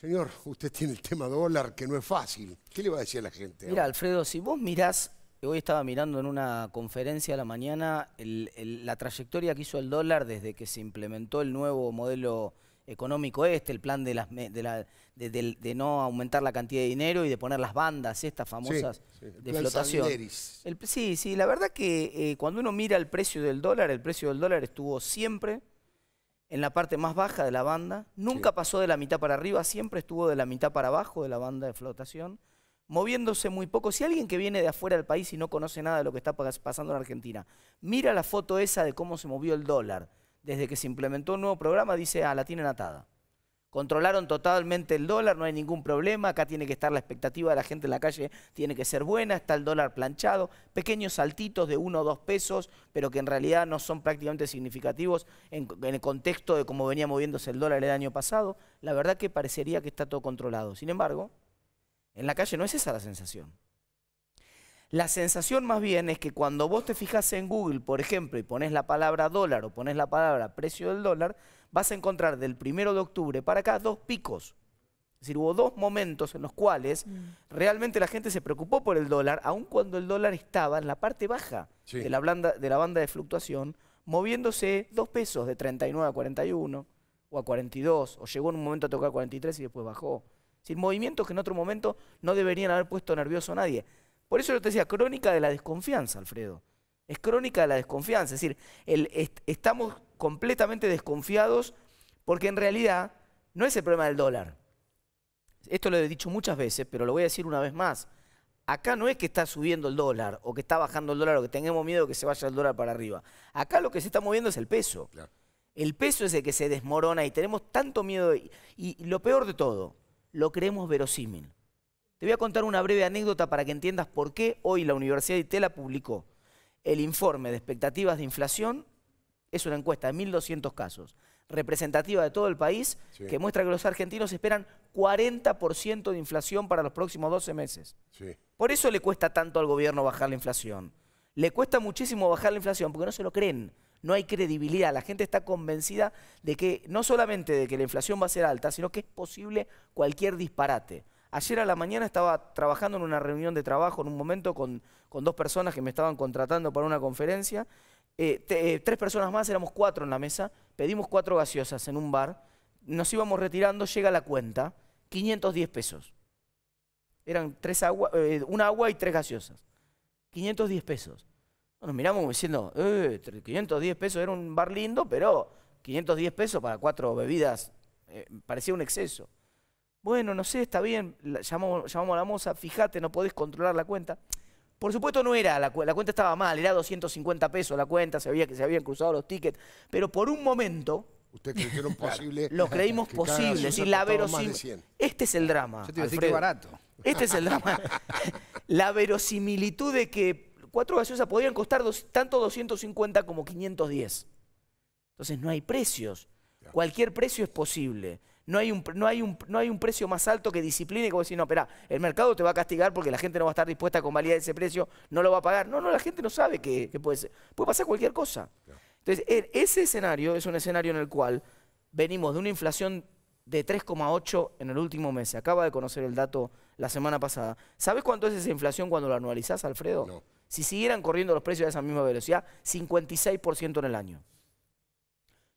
S1: Señor, usted tiene el tema dólar, que no es fácil. ¿Qué le va a decir a la gente?
S2: Mira, Alfredo, si vos mirás, hoy estaba mirando en una conferencia a la mañana la trayectoria que hizo el dólar desde que se implementó el nuevo modelo económico este, el plan de, las, de, la, de, no aumentar la cantidad de dinero y de poner las bandas estas famosas
S1: sí, sí, de flotación.
S2: sí, sí, la verdad que eh, cuando uno mira el precio del dólar, el precio del dólar estuvo siempre en la parte más baja de la banda, nunca pasó de la mitad para arriba, siempre estuvo de la mitad para abajo de la banda de flotación, moviéndose muy poco. Si alguien que viene de afuera del país y no conoce nada de lo que está pasando en Argentina, mira la foto esa de cómo se movió el dólar desde que se implementó un nuevo programa, dice, ah, la tienen atada. Controlaron totalmente el dólar, no hay ningún problema, acá tiene que estar la expectativa de la gente en la calle, tiene que ser buena, está el dólar planchado, pequeños saltitos de uno o dos pesos, pero que en realidad no son prácticamente significativos en, en, el contexto de cómo venía moviéndose el dólar el año pasado, la verdad que parecería que está todo controlado. Sin embargo, en la calle no es esa la sensación. La sensación más bien es que cuando vos te fijas en Google, por ejemplo, y pones la palabra dólar o pones la palabra precio del dólar, vas a encontrar del primero de octubre para acá dos picos. Es decir, hubo dos momentos en los cuales mm. realmente la gente se preocupó por el dólar, aun cuando el dólar estaba en la parte baja de, la banda de fluctuación, moviéndose dos pesos de 39 a 41 o a 42, o llegó en un momento a tocar 43 y después bajó. Es decir, movimientos que en otro momento no deberían haber puesto nervioso a nadie. Por eso yo te decía, crónica de la desconfianza, Alfredo. Es crónica de la desconfianza. Es decir, estamos completamente desconfiados porque en realidad no es el problema del dólar. Esto lo he dicho muchas veces, pero lo voy a decir una vez más. Acá no es que está subiendo el dólar o que está bajando el dólar o que tengamos miedo que se vaya el dólar para arriba. Acá lo que se está moviendo es el peso. El peso es el que se desmorona y tenemos tanto miedo. Y, y lo peor de todo, lo creemos verosímil. Te voy a contar una breve anécdota para que entiendas por qué hoy la Universidad de Itela publicó el informe de expectativas de inflación es una encuesta de 1.200 casos, representativa de todo el país, que muestra que los argentinos esperan 40% de inflación para los próximos 12 meses. Por eso le cuesta tanto al gobierno bajar la inflación. Le cuesta muchísimo bajar la inflación porque no se lo creen. No hay credibilidad. La gente está convencida de que no solamente de que la inflación va a ser alta, sino que es posible cualquier disparate. Ayer a la mañana estaba trabajando en una reunión de trabajo en un momento con, con, dos personas que me estaban contratando para una conferencia eh, eh, tres personas más, éramos cuatro en la mesa, pedimos cuatro gaseosas en un bar, nos íbamos retirando, llega la cuenta, 510 pesos. Eran tres agua, eh, una agua y tres gaseosas. 510 pesos. Nos miramos diciendo, 510 pesos, era un bar lindo, pero 510 pesos para cuatro bebidas, parecía un exceso. Bueno, no sé, está bien, llamamos, llamamos a la moza, fíjate, no podés controlar la cuenta. Por supuesto no era, la, cuenta estaba mal, era 250 pesos la cuenta, se que se habían cruzado los tickets, pero por un momento... Usted [LAUGHS] posible. lo creímos [LAUGHS] posible, la Este es el drama. Yo te decir Que barato.
S3: Este es el drama.
S2: [LAUGHS] la verosimilitud de que cuatro gaseosas podían costar tanto 250 como 510. Entonces no hay precios. Cualquier precio es posible. No hay un, no hay un, no hay un precio más alto que discipline, y como decir, no, espera, el mercado te va a castigar porque la gente no va a estar dispuesta a convalidar ese precio, no lo va a pagar. No, no, la gente no sabe que, puede ser. Puede pasar cualquier cosa. Entonces, e, ese escenario es un escenario en el cual venimos de una inflación de 3,8 en el último mes. acaba de conocer el dato la semana pasada. ¿Sabes cuánto es esa inflación cuando la anualizás, Alfredo? No. Si siguieran corriendo los precios a esa misma velocidad, 56% en el año.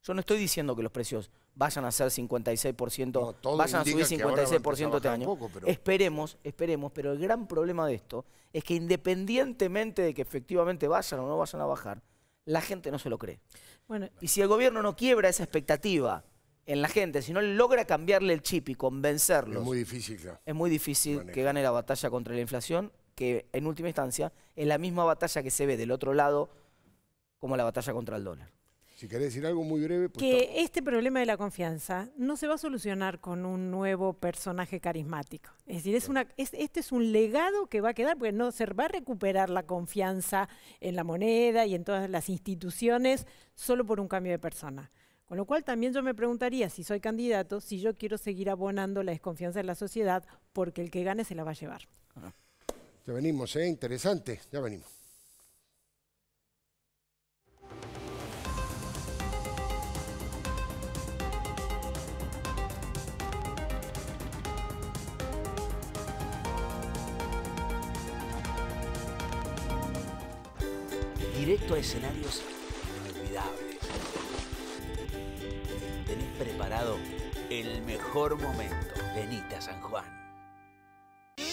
S2: Yo no estoy diciendo que los precios vayan a ser 56%, vayan a subir 56% este año. Esperemos, esperemos, pero el gran problema de esto es que independientemente de que efectivamente vayan o no vayan a bajar, la gente no se lo cree. Bueno, y si el gobierno no quiebra esa expectativa en la gente, si no logra cambiarle el chip y convencerlos. Es muy difícil, Es muy difícil que gane la batalla contra la inflación, que en última instancia es la misma batalla que se ve del otro lado como la batalla contra el dólar. Si querés decir
S1: algo muy breve,
S2: pues
S4: que este problema de la confianza no se va a solucionar con un nuevo personaje carismático. Es decir, este es un legado que va a quedar, porque no se va a recuperar la confianza en la moneda y en todas las instituciones solo por un cambio de persona. Con lo cual también yo me preguntaría, si soy candidato, si yo quiero seguir abonando la desconfianza de la sociedad, porque el que gane se la va a llevar.
S1: Ah. Ya venimos, ¿eh? Interesante, ya venimos.
S2: directo a escenarios inolvidables. Tenés preparado el mejor momento. Venite a San Juan.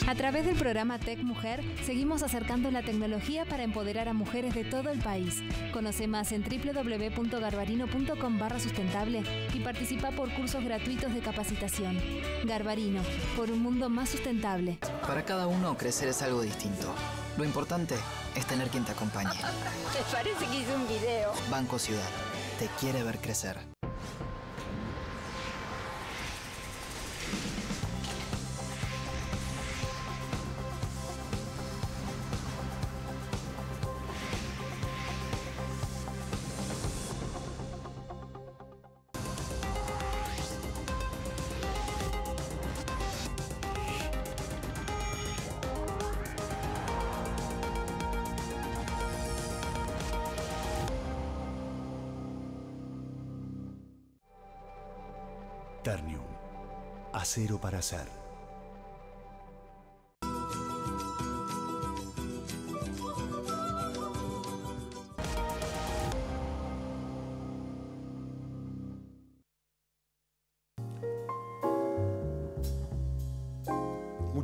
S4: A través del programa Tech Mujer seguimos acercando la tecnología para empoderar a mujeres de todo el país. Conoce más en www.garbarino.com barra sustentable y participa por cursos gratuitos de capacitación. Garbarino, por un mundo más sustentable.
S2: Para cada uno crecer es algo distinto. Lo importante es tener quien te acompañe. [LAUGHS]
S4: Me parece que hice un video.
S2: Banco Ciudad. Te
S3: quiere ver crecer.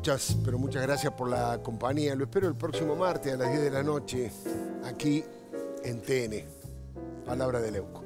S1: muchas, pero muchas gracias por la compañía. Lo espero el próximo martes a las 10 de la noche, aquí en TN. Palabra de Leuco.